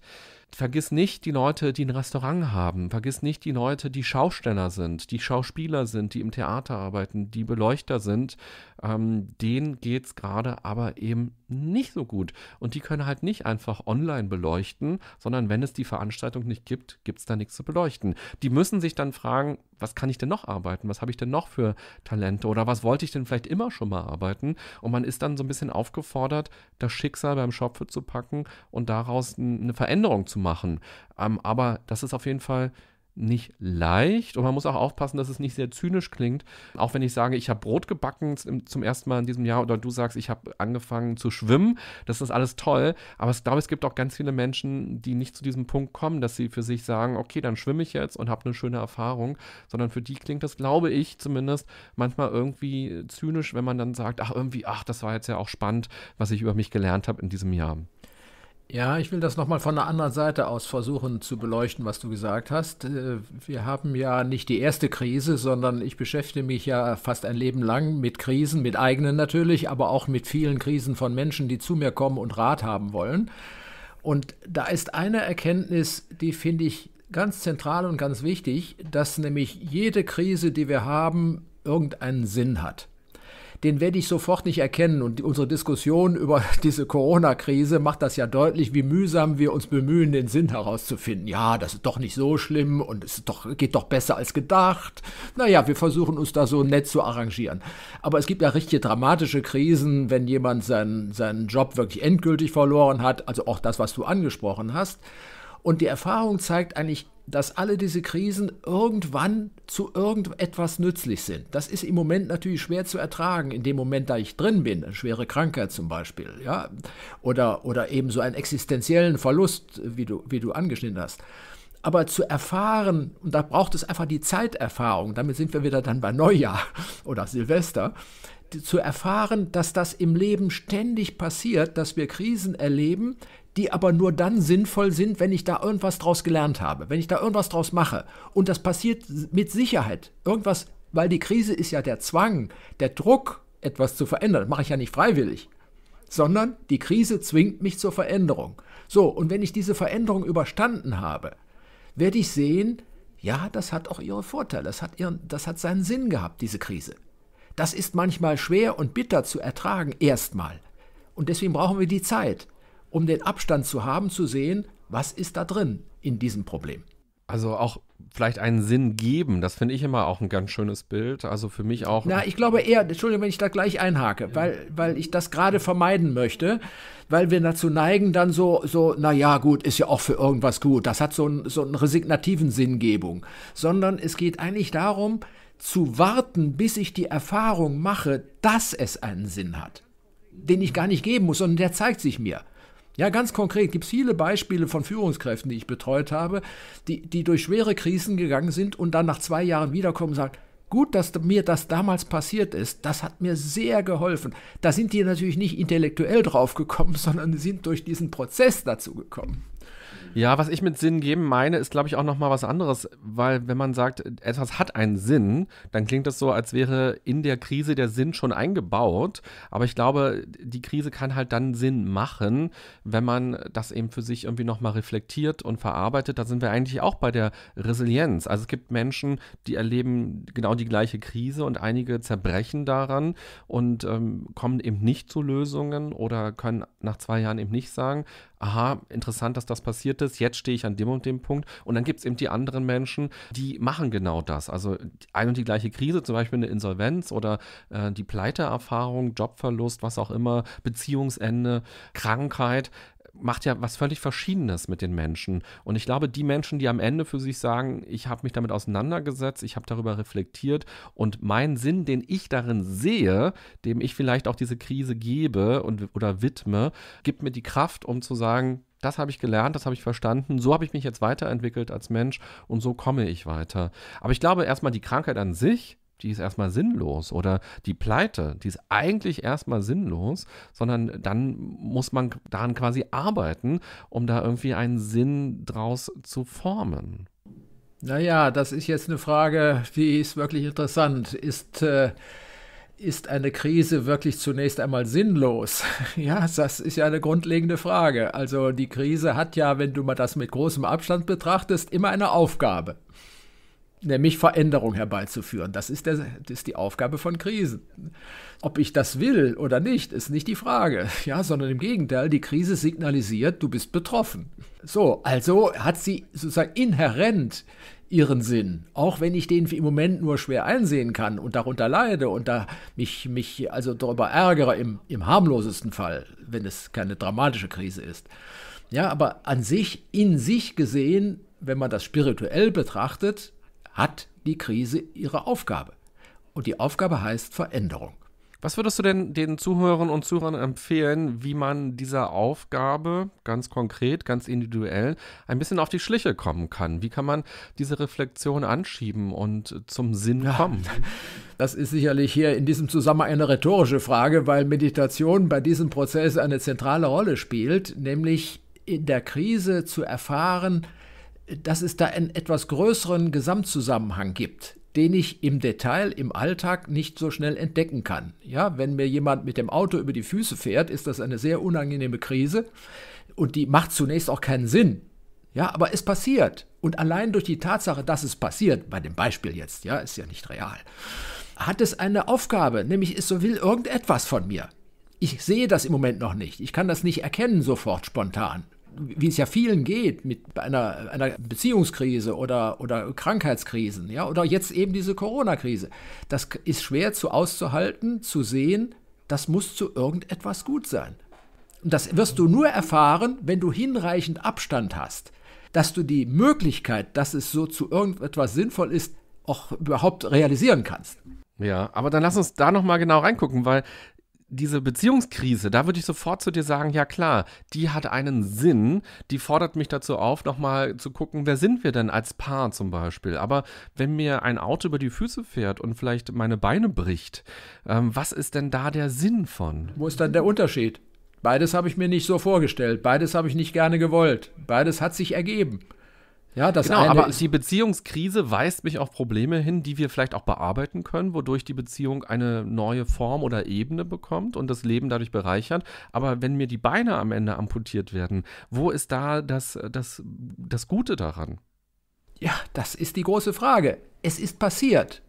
Vergiss nicht die Leute, die ein Restaurant haben. Vergiss nicht die Leute, die Schausteller sind, die Schauspieler sind, die im Theater arbeiten, die Beleuchter sind. Ähm, denen geht es gerade aber eben nicht so gut. Und die können halt nicht einfach online beleuchten, sondern wenn es die Veranstaltung nicht gibt, gibt es da nichts zu beleuchten. Die müssen sich dann fragen, was kann ich denn noch arbeiten? Was habe ich denn noch für Talente? Oder was wollte ich denn vielleicht immer schon mal arbeiten? Und man ist dann so ein bisschen aufgefordert, das Schicksal beim Schopfe zu packen und daraus eine Veränderung zu machen. Ähm, aber das ist auf jeden Fall nicht leicht und man muss auch aufpassen, dass es nicht sehr zynisch klingt. Auch wenn ich sage, ich habe Brot gebacken zum ersten Mal in diesem Jahr oder du sagst, ich habe angefangen zu schwimmen, das ist alles toll. Aber ich glaube, es gibt auch ganz viele Menschen, die nicht zu diesem Punkt kommen, dass sie für sich sagen, okay, dann schwimme ich jetzt und habe eine schöne Erfahrung, sondern für die klingt das, glaube ich zumindest, manchmal irgendwie zynisch, wenn man dann sagt, ach irgendwie, ach, das war jetzt ja auch spannend, was ich über mich gelernt habe in diesem Jahr. Ja, ich will das nochmal von einer anderen Seite aus versuchen zu beleuchten, was du gesagt hast. Äh, wir haben ja nicht die erste Krise, sondern ich beschäftige mich ja fast ein Leben lang mit Krisen, mit eigenen natürlich, aber auch mit vielen Krisen von Menschen, die zu mir kommen und Rat haben wollen. Und da ist eine Erkenntnis, die finde ich ganz zentral und ganz wichtig, dass nämlich jede Krise, die wir haben, irgendeinen Sinn hat den werde ich sofort nicht erkennen. Und unsere Diskussion über [LAUGHS] diese Corona-Krise macht das ja deutlich, wie mühsam wir uns bemühen, den Sinn herauszufinden. Ja, das ist doch nicht so schlimm und es doch, geht doch besser als gedacht. Naja, wir versuchen uns da so nett zu arrangieren. Aber es gibt ja richtige dramatische Krisen, wenn jemand seinen, seinen Job wirklich endgültig verloren hat. Also auch das, was du angesprochen hast. Und die Erfahrung zeigt eigentlich dass alle diese Krisen irgendwann zu irgendetwas nützlich sind. Das ist im Moment natürlich schwer zu ertragen, in dem Moment, da ich drin bin, eine schwere Krankheit zum Beispiel, ja, oder, oder eben so einen existenziellen Verlust, wie du, wie du angeschnitten hast. Aber zu erfahren, und da braucht es einfach die Zeiterfahrung, damit sind wir wieder dann bei Neujahr [LAUGHS] oder Silvester, zu erfahren, dass das im Leben ständig passiert, dass wir Krisen erleben, die aber nur dann sinnvoll sind, wenn ich da irgendwas draus gelernt habe, wenn ich da irgendwas draus mache. Und das passiert mit Sicherheit. Irgendwas, weil die Krise ist ja der Zwang, der Druck, etwas zu verändern. Das mache ich ja nicht freiwillig, sondern die Krise zwingt mich zur Veränderung. So, und wenn ich diese Veränderung überstanden habe, werde ich sehen, ja, das hat auch ihre Vorteile, das hat, ihren, das hat seinen Sinn gehabt, diese Krise. Das ist manchmal schwer und bitter zu ertragen, erstmal. Und deswegen brauchen wir die Zeit um den Abstand zu haben, zu sehen, was ist da drin in diesem Problem. Also auch vielleicht einen Sinn geben, das finde ich immer auch ein ganz schönes Bild. Also für mich auch. Na, ich glaube eher, Entschuldigung, wenn ich da gleich einhake, ja. weil, weil ich das gerade vermeiden möchte, weil wir dazu neigen, dann so, so, na gut, ist ja auch für irgendwas gut. Das hat so, ein, so einen resignativen Sinngebung. Sondern es geht eigentlich darum, zu warten, bis ich die Erfahrung mache, dass es einen Sinn hat, den ich gar nicht geben muss, sondern der zeigt sich mir. Ja, ganz konkret gibt es viele Beispiele von Führungskräften, die ich betreut habe, die, die durch schwere Krisen gegangen sind und dann nach zwei Jahren wiederkommen und sagen, gut, dass mir das damals passiert ist, das hat mir sehr geholfen. Da sind die natürlich nicht intellektuell drauf gekommen, [LAUGHS] sondern sind durch diesen Prozess dazu gekommen. Ja, was ich mit Sinn geben meine, ist, glaube ich, auch nochmal was anderes, weil wenn man sagt, etwas hat einen Sinn, dann klingt das so, als wäre in der Krise der Sinn schon eingebaut. Aber ich glaube, die Krise kann halt dann Sinn machen, wenn man das eben für sich irgendwie nochmal reflektiert und verarbeitet. Da sind wir eigentlich auch bei der Resilienz. Also es gibt Menschen, die erleben genau die gleiche Krise und einige zerbrechen daran und ähm, kommen eben nicht zu Lösungen oder können nach zwei Jahren eben nicht sagen, aha, interessant, dass das passiert ist, jetzt stehe ich an dem und dem Punkt. Und dann gibt es eben die anderen Menschen, die machen genau das. Also ein und die gleiche Krise, zum Beispiel eine Insolvenz oder äh, die Pleiteerfahrung, Jobverlust, was auch immer, Beziehungsende, Krankheit, macht ja was völlig Verschiedenes mit den Menschen. Und ich glaube, die Menschen, die am Ende für sich sagen, ich habe mich damit auseinandergesetzt, ich habe darüber reflektiert und mein Sinn, den ich darin sehe, dem ich vielleicht auch diese Krise gebe und, oder widme, gibt mir die Kraft, um zu sagen, das habe ich gelernt, das habe ich verstanden, so habe ich mich jetzt weiterentwickelt als Mensch und so komme ich weiter. Aber ich glaube erstmal, die Krankheit an sich die ist erstmal sinnlos oder die Pleite, die ist eigentlich erstmal sinnlos, sondern dann muss man daran quasi arbeiten, um da irgendwie einen Sinn draus zu formen. Naja, das ist jetzt eine Frage, die ist wirklich interessant. Ist, äh, ist eine Krise wirklich zunächst einmal sinnlos? [LAUGHS] ja, das ist ja eine grundlegende Frage. Also die Krise hat ja, wenn du mal das mit großem Abstand betrachtest, immer eine Aufgabe nämlich Veränderung herbeizuführen. Das ist, der, das ist die Aufgabe von Krisen. Ob ich das will oder nicht, ist nicht die Frage, [LAUGHS] ja, sondern im Gegenteil, die Krise signalisiert, du bist betroffen. So, also hat sie sozusagen inhärent ihren Sinn, auch wenn ich den im Moment nur schwer einsehen kann und darunter leide und da mich, mich also darüber ärgere im, im harmlosesten Fall, wenn es keine dramatische Krise ist. Ja, aber an sich, in sich gesehen, wenn man das spirituell betrachtet, hat die Krise ihre Aufgabe. Und die Aufgabe heißt Veränderung. Was würdest du denn den Zuhörern und Zuhörern empfehlen, wie man dieser Aufgabe ganz konkret, ganz individuell ein bisschen auf die Schliche kommen kann? Wie kann man diese Reflexion anschieben und zum Sinn kommen? Ja, [LAUGHS] das ist sicherlich hier in diesem Zusammenhang eine rhetorische Frage, weil Meditation bei diesem Prozess eine zentrale Rolle spielt, nämlich in der Krise zu erfahren, dass es da einen etwas größeren Gesamtzusammenhang gibt, den ich im Detail, im Alltag nicht so schnell entdecken kann. Ja, wenn mir jemand mit dem Auto über die Füße fährt, ist das eine sehr unangenehme Krise und die macht zunächst auch keinen Sinn. Ja, aber es passiert. Und allein durch die Tatsache, dass es passiert, bei dem Beispiel jetzt, ja, ist ja nicht real, hat es eine Aufgabe, nämlich es so will irgendetwas von mir. Ich sehe das im Moment noch nicht. Ich kann das nicht erkennen sofort spontan wie es ja vielen geht, mit einer, einer Beziehungskrise oder, oder Krankheitskrisen, ja, oder jetzt eben diese Corona-Krise. Das ist schwer zu auszuhalten, zu sehen, das muss zu irgendetwas gut sein. Und das wirst du nur erfahren, wenn du hinreichend Abstand hast, dass du die Möglichkeit, dass es so zu irgendetwas sinnvoll ist, auch überhaupt realisieren kannst. Ja, aber dann lass uns da nochmal genau reingucken, weil diese Beziehungskrise, da würde ich sofort zu dir sagen, ja klar, die hat einen Sinn, die fordert mich dazu auf, nochmal zu gucken, wer sind wir denn als Paar zum Beispiel. Aber wenn mir ein Auto über die Füße fährt und vielleicht meine Beine bricht, ähm, was ist denn da der Sinn von? Wo ist dann der Unterschied? Beides habe ich mir nicht so vorgestellt, beides habe ich nicht gerne gewollt, beides hat sich ergeben. Ja, das genau, eine aber die Beziehungskrise weist mich auf Probleme hin, die wir vielleicht auch bearbeiten können, wodurch die Beziehung eine neue Form oder Ebene bekommt und das Leben dadurch bereichert. Aber wenn mir die Beine am Ende amputiert werden, wo ist da das, das, das Gute daran? Ja, das ist die große Frage. Es ist passiert.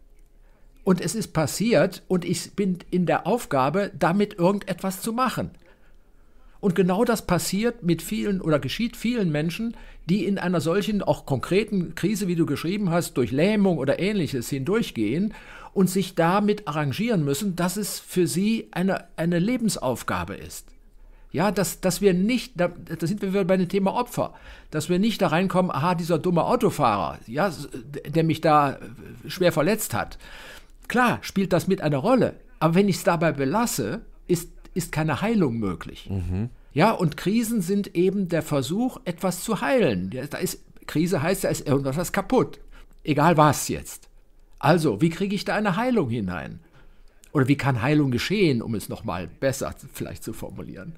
Und es ist passiert und ich bin in der Aufgabe, damit irgendetwas zu machen. Und genau das passiert mit vielen oder geschieht vielen Menschen, die in einer solchen auch konkreten Krise, wie du geschrieben hast, durch Lähmung oder ähnliches hindurchgehen und sich damit arrangieren müssen, dass es für sie eine, eine Lebensaufgabe ist. Ja, dass, dass wir nicht, da, da sind wir wieder bei dem Thema Opfer, dass wir nicht da reinkommen, aha, dieser dumme Autofahrer, ja, der mich da äh, schwer verletzt hat. Klar spielt das mit einer Rolle, aber wenn ich es dabei belasse, ist ist keine Heilung möglich. Mhm. Ja, und Krisen sind eben der Versuch, etwas zu heilen. Da ist, Krise heißt, da ist irgendwas kaputt. Egal was jetzt. Also, wie kriege ich da eine Heilung hinein? Oder wie kann Heilung geschehen, um es nochmal besser vielleicht zu formulieren?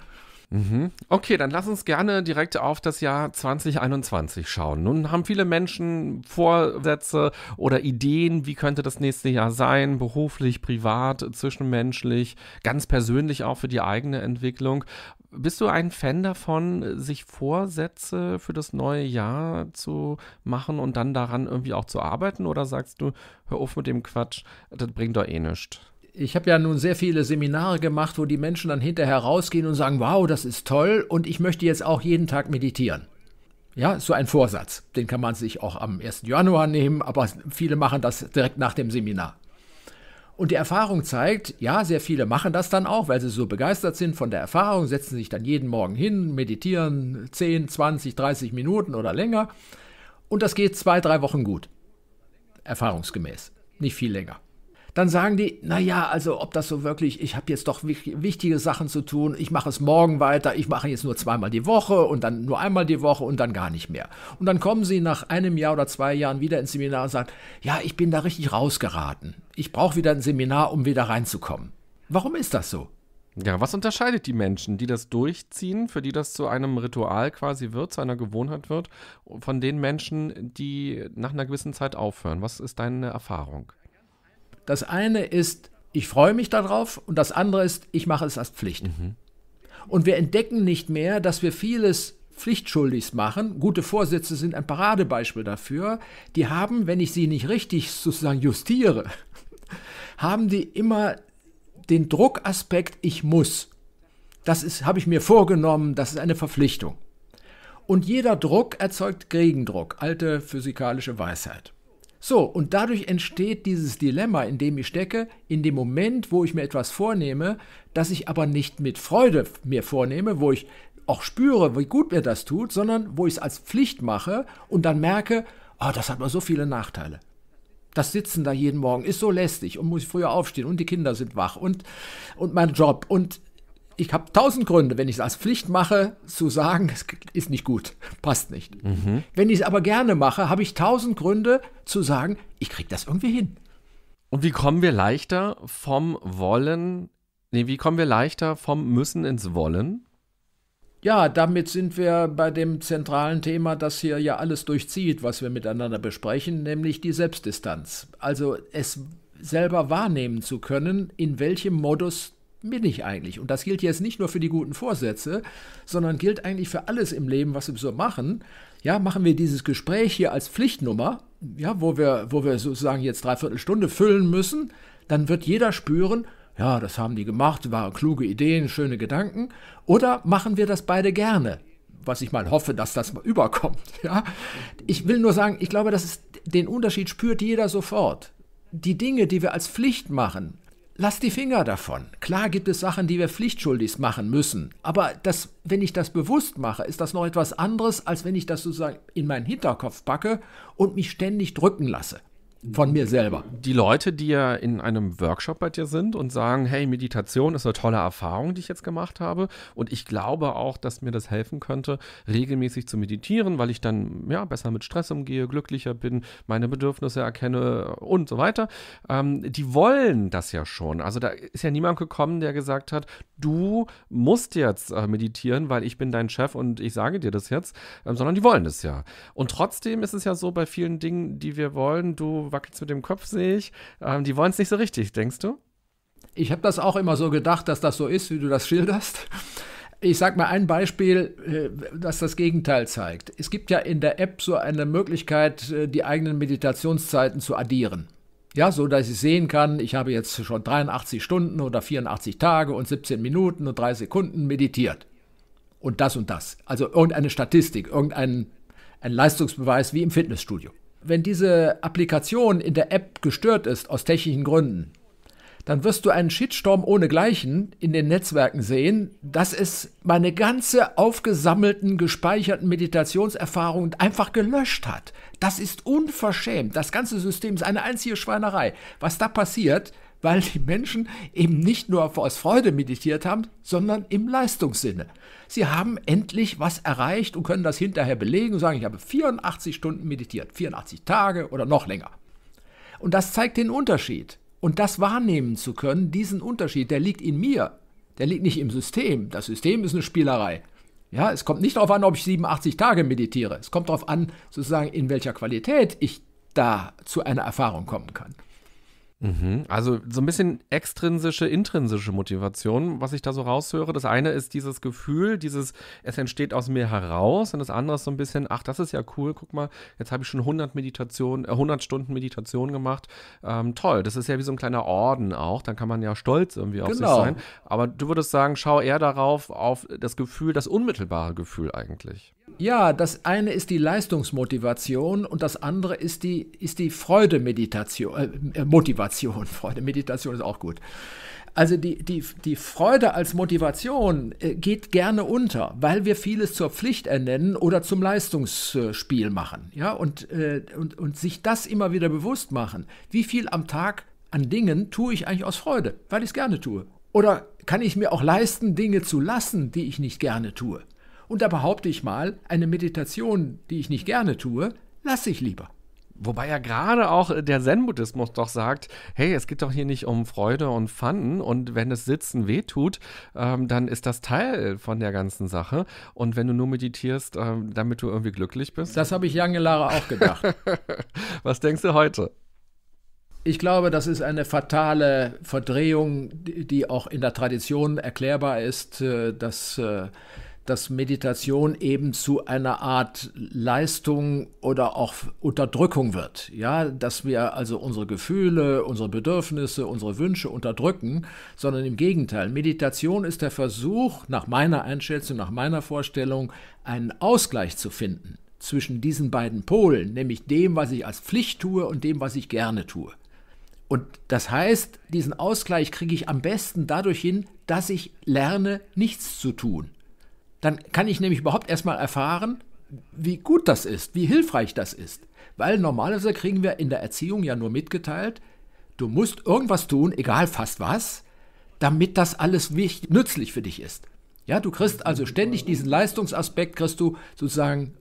Mhm. Okay, dann lass uns gerne direkt auf das Jahr 2021 schauen. Nun haben viele Menschen Vorsätze oder Ideen, wie könnte das nächste Jahr sein, beruflich, privat, zwischenmenschlich, ganz persönlich auch für die eigene Entwicklung. Bist du ein Fan davon, sich Vorsätze für das neue Jahr zu machen und dann daran irgendwie auch zu arbeiten? Oder sagst du, hör auf mit dem Quatsch, das bringt doch eh nichts? ich habe ja nun sehr viele Seminare gemacht, wo die Menschen dann hinterher rausgehen und sagen, wow, das ist toll und ich möchte jetzt auch jeden Tag meditieren. Ja, so ein Vorsatz. Den kann man sich auch am 1. Januar nehmen, aber viele machen das direkt nach dem Seminar. Und die Erfahrung zeigt, ja, sehr viele machen das dann auch, weil sie so begeistert sind von der Erfahrung, setzen sich dann jeden Morgen hin, meditieren 10, 20, 30 Minuten oder länger. Und das geht zwei, drei Wochen gut. Erfahrungsgemäß. Nicht viel länger dann sagen die, naja, also ob das so wirklich, ich habe jetzt doch wichtige Sachen zu tun, ich mache es morgen weiter, ich mache jetzt nur zweimal die Woche und dann nur einmal die Woche und dann gar nicht mehr. Und dann kommen sie nach einem Jahr oder zwei Jahren wieder ins Seminar und sagen, ja, ich bin da richtig rausgeraten. Ich brauche wieder ein Seminar, um wieder reinzukommen. Warum ist das so? Ja, was unterscheidet die Menschen, die das durchziehen, für die das zu einem Ritual quasi wird, zu einer Gewohnheit wird, von den Menschen, die nach einer gewissen Zeit aufhören? Was ist deine Erfahrung? Das eine ist, ich freue mich darauf und das andere ist, ich mache es als Pflicht. Mhm. Und wir entdecken nicht mehr, dass wir vieles pflichtschuldig machen. Gute Vorsätze sind ein Paradebeispiel dafür. Die haben, wenn ich sie nicht richtig sozusagen justiere, [LAUGHS] haben die immer den Druckaspekt, ich muss. Das habe ich mir vorgenommen, das ist eine Verpflichtung. Und jeder Druck erzeugt Gegendruck, alte physikalische Weisheit. So, und dadurch entsteht dieses Dilemma, in dem ich stecke, in dem Moment, wo ich mir etwas vornehme, das ich aber nicht mit Freude mir vornehme, wo ich auch spüre, wie gut mir das tut, sondern wo ich es als Pflicht mache und dann merke, oh, das hat mir so viele Nachteile. Das Sitzen da jeden Morgen ist so lästig und muss ich früher aufstehen und die Kinder sind wach und, und mein Job und ich habe tausend Gründe, wenn ich es als Pflicht mache, zu sagen, es ist nicht gut, passt nicht. Mhm. Wenn ich es aber gerne mache, habe ich tausend Gründe zu sagen, ich kriege das irgendwie hin. Und wie kommen wir leichter vom Wollen, nee, wie kommen wir leichter vom Müssen ins Wollen? Ja, damit sind wir bei dem zentralen Thema, das hier ja alles durchzieht, was wir miteinander besprechen, nämlich die Selbstdistanz. Also es selber wahrnehmen zu können, in welchem Modus bin ich eigentlich? Und das gilt jetzt nicht nur für die guten Vorsätze, sondern gilt eigentlich für alles im Leben, was wir so machen. Ja, machen wir dieses Gespräch hier als Pflichtnummer, ja, wo wir, wo wir sozusagen jetzt dreiviertel Stunde füllen müssen, dann wird jeder spüren, ja, das haben die gemacht, waren kluge Ideen, schöne Gedanken. Oder machen wir das beide gerne? Was ich mal hoffe, dass das mal [LAUGHS] überkommt. Ja? Ich will nur sagen, ich glaube, das ist, den Unterschied spürt jeder sofort. Die Dinge, die wir als Pflicht machen, Lass die Finger davon. Klar gibt es Sachen, die wir pflichtschuldig machen müssen. Aber das, wenn ich das bewusst mache, ist das noch etwas anderes, als wenn ich das sozusagen in meinen Hinterkopf packe und mich ständig drücken lasse. Von mir selber. Die Leute, die ja in einem Workshop bei dir sind und sagen, hey, Meditation ist eine tolle Erfahrung, die ich jetzt gemacht habe. Und ich glaube auch, dass mir das helfen könnte, regelmäßig zu meditieren, weil ich dann ja, besser mit Stress umgehe, glücklicher bin, meine Bedürfnisse erkenne und so weiter. Ähm, die wollen das ja schon. Also da ist ja niemand gekommen, der gesagt hat, du musst jetzt äh, meditieren, weil ich bin dein Chef und ich sage dir das jetzt, ähm, sondern die wollen das ja. Und trotzdem ist es ja so bei vielen Dingen, die wir wollen, du du wackelst mit dem Kopf, sehe ich. Ähm, die wollen es nicht so richtig, denkst du? Ich habe das auch immer so gedacht, dass das so ist, wie du das schilderst. Ich sage mal ein Beispiel, äh, das das Gegenteil zeigt. Es gibt ja in der App so eine Möglichkeit, äh, die eigenen Meditationszeiten zu addieren. Ja, so dass ich sehen kann, ich habe jetzt schon 83 Stunden oder 84 Tage und 17 Minuten und 3 Sekunden meditiert. Und das und das. Also irgendeine Statistik, irgendein ein Leistungsbeweis wie im Fitnessstudio wenn diese Applikation in der App gestört ist, aus technischen Gründen, dann wirst du einen Shitstorm ohnegleichen in den Netzwerken sehen, dass es meine ganze aufgesammelten, gespeicherten Meditationserfahrungen einfach gelöscht hat. Das ist unverschämt. Das ganze System ist eine einzige Schweinerei. Was da passiert, weil die Menschen eben nicht nur aus Freude meditiert haben, sondern im Leistungssinne. Sie haben endlich was erreicht und können das hinterher belegen und sagen, ich habe 84 Stunden meditiert, 84 Tage oder noch länger. Und das zeigt den Unterschied. Und das wahrnehmen zu können, diesen Unterschied, der liegt in mir, der liegt nicht im System. Das System ist eine Spielerei. Ja, es kommt nicht darauf an, ob ich 87 Tage meditiere. Es kommt darauf an, sozusagen, in welcher Qualität ich da zu einer Erfahrung kommen kann. Mhm. Also so ein bisschen extrinsische, intrinsische Motivation, was ich da so raushöre. Das eine ist dieses Gefühl, dieses, es entsteht aus mir heraus und das andere ist so ein bisschen, ach, das ist ja cool, guck mal, jetzt habe ich schon 100, Meditation, 100 äh, Stunden Meditation gemacht. Ähm, toll, das ist ja wie so ein kleiner Orden auch, dann kann man ja stolz irgendwie auf genau. sich sein. Aber du würdest sagen, schau eher darauf, auf das Gefühl, das unmittelbare Gefühl eigentlich. Ja, das eine ist die Leistungsmotivation und das andere ist die, ist die Freude-Meditation. Äh, äh Motivation, [LAUGHS] Freude-Meditation ist auch gut. Also die, die, die Freude als Motivation äh, geht gerne unter, weil wir vieles zur Pflicht ernennen oder zum Leistungsspiel machen. Ja, und, äh, und, und sich das immer wieder bewusst machen. Wie viel am Tag an Dingen tue ich eigentlich aus Freude, weil ich es gerne tue? Oder kann ich mir auch leisten, Dinge zu lassen, die ich nicht gerne tue? Und da behaupte ich mal, eine Meditation, die ich nicht gerne tue, lasse ich lieber. Wobei ja gerade auch der Zen-Buddhismus doch sagt, hey, es geht doch hier nicht um Freude und Pfannen und wenn es Sitzen wehtut, ähm, dann ist das Teil von der ganzen Sache. Und wenn du nur meditierst, ähm, damit du irgendwie glücklich bist. Das habe ich lange Lara auch gedacht. [LAUGHS] Was denkst du heute? Ich glaube, das ist eine fatale Verdrehung, die auch in der Tradition erklärbar ist, äh, dass äh, dass Meditation eben zu einer Art Leistung oder auch Unterdrückung wird. Ja, dass wir also unsere Gefühle, unsere Bedürfnisse, unsere Wünsche unterdrücken, sondern im Gegenteil. Meditation ist der Versuch, nach meiner Einschätzung, nach meiner Vorstellung, einen Ausgleich zu finden zwischen diesen beiden Polen, nämlich dem, was ich als Pflicht tue und dem, was ich gerne tue. Und das heißt, diesen Ausgleich kriege ich am besten dadurch hin, dass ich lerne, nichts zu tun. Dann kann ich nämlich überhaupt erstmal erfahren, wie gut das ist, wie hilfreich das ist. Weil normalerweise kriegen wir in der Erziehung ja nur mitgeteilt, du musst irgendwas tun, egal fast was, damit das alles wichtig, nützlich für dich ist. Ja, du kriegst also ständig diesen Leistungsaspekt, kriegst du sozusagen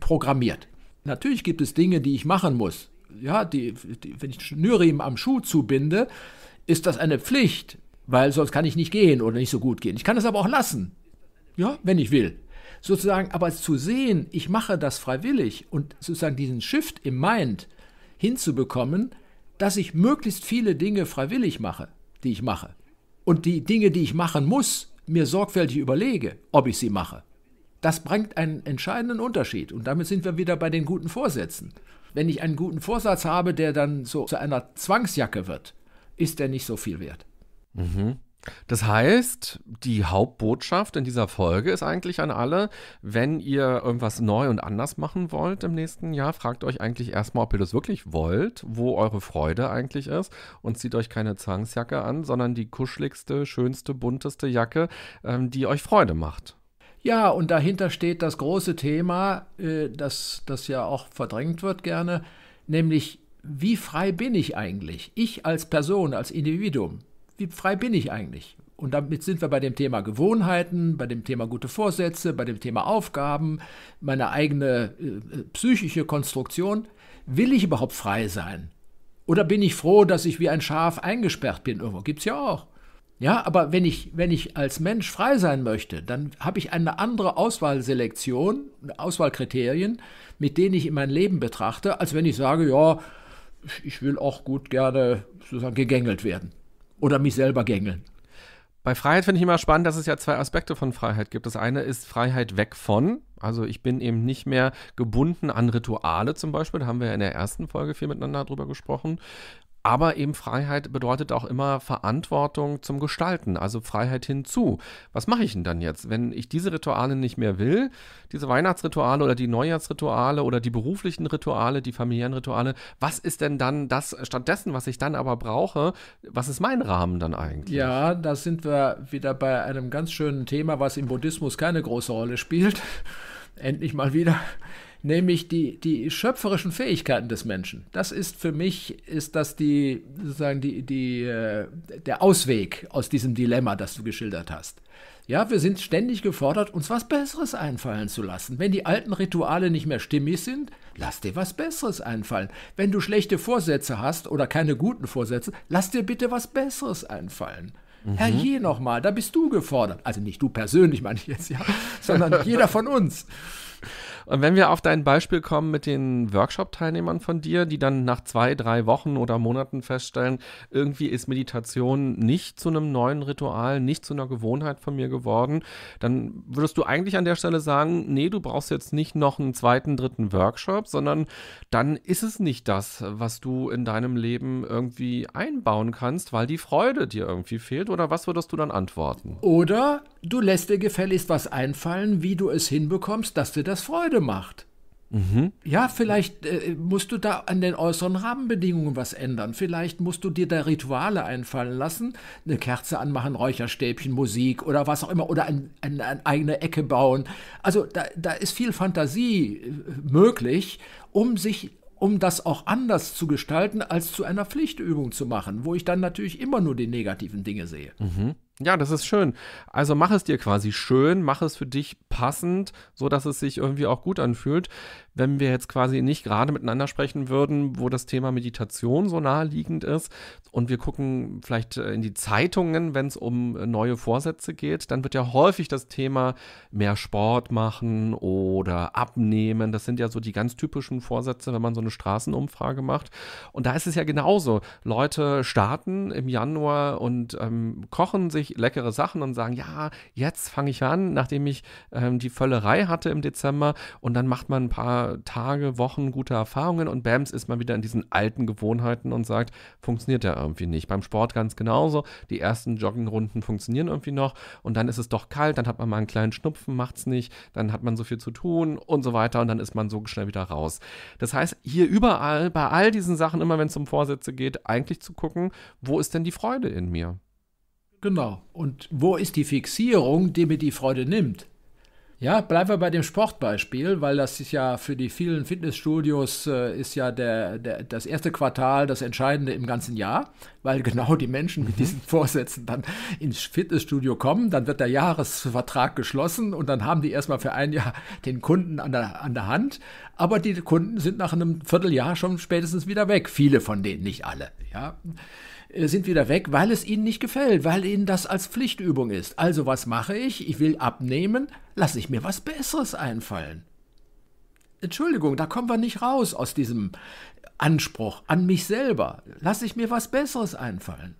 programmiert. Natürlich gibt es Dinge, die ich machen muss. Ja, die, die, wenn ich Schnürriemen am Schuh zubinde, ist das eine Pflicht, weil sonst kann ich nicht gehen oder nicht so gut gehen. Ich kann es aber auch lassen. Ja, wenn ich will. Sozusagen, aber zu sehen, ich mache das freiwillig und sozusagen diesen Shift im Mind hinzubekommen, dass ich möglichst viele Dinge freiwillig mache, die ich mache. Und die Dinge, die ich machen muss, mir sorgfältig überlege, ob ich sie mache. Das bringt einen entscheidenden Unterschied. Und damit sind wir wieder bei den guten Vorsätzen. Wenn ich einen guten Vorsatz habe, der dann so zu einer Zwangsjacke wird, ist der nicht so viel wert. Mhm. Das heißt, die Hauptbotschaft in dieser Folge ist eigentlich an alle, wenn ihr irgendwas neu und anders machen wollt im nächsten Jahr, fragt euch eigentlich erstmal, ob ihr das wirklich wollt, wo eure Freude eigentlich ist und zieht euch keine Zwangsjacke an, sondern die kuscheligste, schönste, bunteste Jacke, ähm, die euch Freude macht. Ja, und dahinter steht das große Thema, äh, das, das ja auch verdrängt wird gerne, nämlich wie frei bin ich eigentlich? Ich als Person, als Individuum wie frei bin ich eigentlich? Und damit sind wir bei dem Thema Gewohnheiten, bei dem Thema gute Vorsätze, bei dem Thema Aufgaben, meine eigene äh, äh psychische Konstruktion. Will ich überhaupt frei sein? Oder bin ich froh, dass ich wie ein Schaf eingesperrt bin? Irgendwo gibt es ja auch. Ja, aber wenn ich, wenn ich als Mensch frei sein möchte, dann habe ich eine andere Auswahlselektion, Auswahlkriterien, mit denen ich mein Leben betrachte, als wenn ich sage, ja, ich will auch gut gerne sozusagen gegängelt werden oder mich selber gängeln. Bei Freiheit finde ich immer spannend, dass es ja zwei Aspekte von Freiheit gibt. Das eine ist Freiheit weg von, also ich bin eben nicht mehr gebunden an Rituale zum Beispiel. Da haben wir ja in der ersten Folge viel miteinander drüber gesprochen. Aber eben Freiheit bedeutet auch immer Verantwortung zum Gestalten, also Freiheit hinzu. Was mache ich denn dann jetzt, wenn ich diese Rituale nicht mehr will? Diese Weihnachtsrituale oder die Neujahrsrituale oder die beruflichen Rituale, die familiären Rituale. Was ist denn dann das stattdessen, was ich dann aber brauche? Was ist mein Rahmen dann eigentlich? Ja, da sind wir wieder bei einem ganz schönen Thema, was im Buddhismus keine große Rolle spielt. [LAUGHS] Endlich mal wieder nämlich die, die schöpferischen Fähigkeiten des Menschen. Das ist für mich, ist das die, sozusagen die, die, äh, der Ausweg aus diesem Dilemma, das du geschildert hast. Ja, wir sind ständig gefordert, uns was Besseres einfallen zu lassen. Wenn die alten Rituale nicht mehr stimmig sind, lass dir was Besseres einfallen. Wenn du schlechte Vorsätze hast oder keine guten Vorsätze, lass dir bitte was Besseres einfallen. Mhm. Herr je nochmal, da bist du gefordert. Also nicht du persönlich, meine ich jetzt, ja, sondern jeder von uns. Und wenn wir auf dein Beispiel kommen mit den Workshop-Teilnehmern von dir, die dann nach zwei, drei Wochen oder Monaten feststellen, irgendwie ist Meditation nicht zu einem neuen Ritual, nicht zu einer Gewohnheit von mir geworden, dann würdest du eigentlich an der Stelle sagen, nee, du brauchst jetzt nicht noch einen zweiten, dritten Workshop, sondern dann ist es nicht das, was du in deinem Leben irgendwie einbauen kannst, weil die Freude dir irgendwie fehlt. Oder was würdest du dann antworten? Oder du lässt dir gefälligst was einfallen, wie du es hinbekommst, dass dir das Freude Freude macht. Mhm. Ja, vielleicht äh, musst du da an den äußeren Rahmenbedingungen was ändern. Vielleicht musst du dir da Rituale einfallen lassen. Eine Kerze anmachen, Räucherstäbchen, Musik oder was auch immer. Oder eine ein, ein eigene Ecke bauen. Also da, da ist viel Fantasie äh, möglich, um sich um das auch anders zu gestalten, als zu einer Pflichtübung zu machen, wo ich dann natürlich immer nur die negativen Dinge sehe. Mhm. Ja, das ist schön. Also mach es dir quasi schön, mach es für dich passend, so dass es sich irgendwie auch gut anfühlt. Wenn wir jetzt quasi nicht gerade miteinander sprechen würden, wo das Thema Meditation so naheliegend ist und wir gucken vielleicht äh, in die Zeitungen, wenn es um äh, neue Vorsätze geht, dann wird ja häufig das Thema mehr Sport machen oder abnehmen. Das sind ja so die ganz typischen Vorsätze, wenn man so eine Straßenumfrage macht. Und da ist es ja genauso. Leute starten im Januar und ähm, kochen sich wirklich leckere Sachen und sagen, ja, jetzt fange ich an, nachdem ich ähm, die Völlerei hatte im Dezember und dann macht man ein paar Tage, Wochen gute Erfahrungen und bams ist man wieder in diesen alten Gewohnheiten und sagt, funktioniert ja irgendwie nicht. Beim Sport ganz genauso, die ersten Joggingrunden funktionieren irgendwie noch und dann ist es doch kalt, dann hat man mal einen kleinen Schnupfen, macht es nicht, dann hat man so viel zu tun und so weiter und dann ist man so schnell wieder raus. Das heißt, hier überall, bei all diesen Sachen, immer wenn es um Vorsätze geht, eigentlich zu gucken, wo ist denn die Freude in mir? Genau. Und wo ist die Fixierung, die mir die Freude nimmt? Ja, bleiben wir bei dem Sportbeispiel, weil das ist ja für die vielen Fitnessstudios äh, ist ja der, der, das erste Quartal das Entscheidende im ganzen Jahr, weil genau die Menschen mit mhm. diesen Vorsätzen dann ins Fitnessstudio kommen, dann wird der Jahresvertrag geschlossen und dann haben die erstmal für ein Jahr den Kunden an der, an der Hand, aber die Kunden sind nach einem Vierteljahr schon spätestens wieder weg, viele von denen, nicht alle, ja. Äh, sind wieder weg, weil es ihnen nicht gefällt, weil ihnen das als Pflichtübung ist. Also was mache ich? Ich will abnehmen, lasse ich mir was Besseres einfallen. Entschuldigung, da kommen wir nicht raus aus diesem Anspruch an mich selber. Lasse ich mir was Besseres einfallen.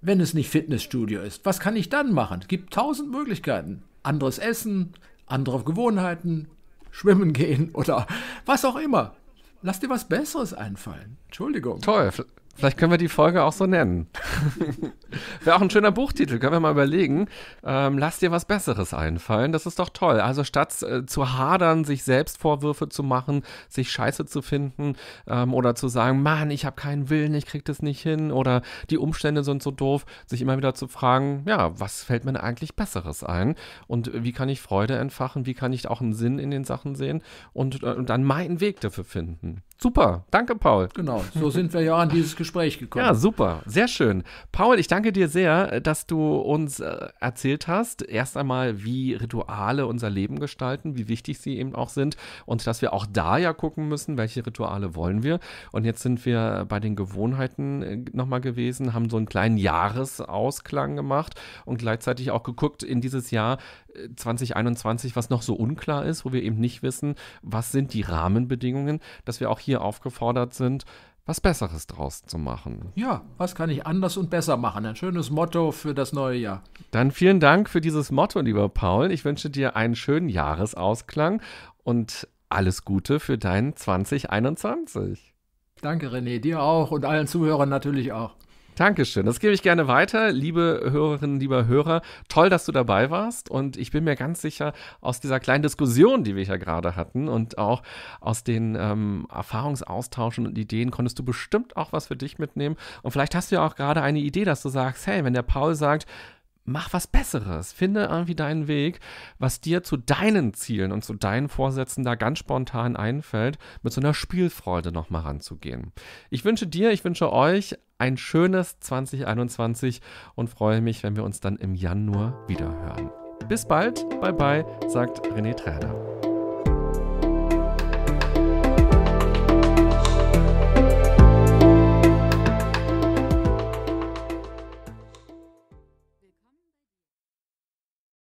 Wenn es nicht Fitnessstudio ist, was kann ich dann machen? Es gibt tausend Möglichkeiten. Anderes Essen, andere Gewohnheiten, schwimmen gehen oder was auch immer. Lass dir was Besseres einfallen. Entschuldigung. Teufel. Vielleicht können wir die Folge auch so nennen. [LAUGHS] Wäre auch ein schöner Buchtitel, können wir mal überlegen. Ähm, lass dir was Besseres einfallen, das ist doch toll. Also statt äh, zu hadern, sich selbst Vorwürfe zu machen, sich scheiße zu finden ähm, oder zu sagen, Mann, ich habe keinen Willen, ich krieg das nicht hin oder die Umstände sind so doof, sich immer wieder zu fragen, ja, was fällt mir eigentlich Besseres ein und wie kann ich Freude entfachen, wie kann ich auch einen Sinn in den Sachen sehen und, äh, und dann meinen Weg dafür finden. Super, danke, Paul. Genau, so sind wir ja an dieses Gespräch gekommen. Ja, super, sehr schön. Paul, ich danke dir sehr, dass du uns äh, erzählt hast, erst einmal, wie Rituale unser Leben gestalten, wie wichtig sie eben auch sind und dass wir auch da ja gucken müssen, welche Rituale wollen wir. Und jetzt sind wir bei den Gewohnheiten äh, nochmal gewesen, haben so einen kleinen Jahresausklang gemacht und gleichzeitig auch geguckt in dieses Jahr, 2021, was noch so unklar ist, wo wir eben nicht wissen, was sind die Rahmenbedingungen, dass wir auch hier aufgefordert sind, was Besseres draus zu machen. Ja, was kann ich anders und besser machen? Ein schönes Motto für das neue Jahr. Dann vielen Dank für dieses Motto, lieber Paul. Ich wünsche dir einen schönen Jahresausklang und alles Gute für dein 2021. Danke, René, dir auch und allen Zuhörern natürlich auch. Dankeschön. Das gebe ich gerne weiter. Liebe Hörerinnen, lieber Hörer, toll, dass du dabei warst. Und ich bin mir ganz sicher, aus dieser kleinen Diskussion, die wir hier gerade hatten und auch aus den ähm, Erfahrungsaustauschen und Ideen, konntest du bestimmt auch was für dich mitnehmen. Und vielleicht hast du ja auch gerade eine Idee, dass du sagst, hey, wenn der Paul sagt, mach was Besseres. Finde irgendwie deinen Weg, was dir zu deinen Zielen und zu deinen Vorsätzen da ganz spontan einfällt, mit so einer Spielfreude nochmal ranzugehen. Ich wünsche dir, ich wünsche euch ein schönes 2021 und freue mich, wenn wir uns dann im Januar wiederhören. Bis bald, bye bye, sagt René Träder.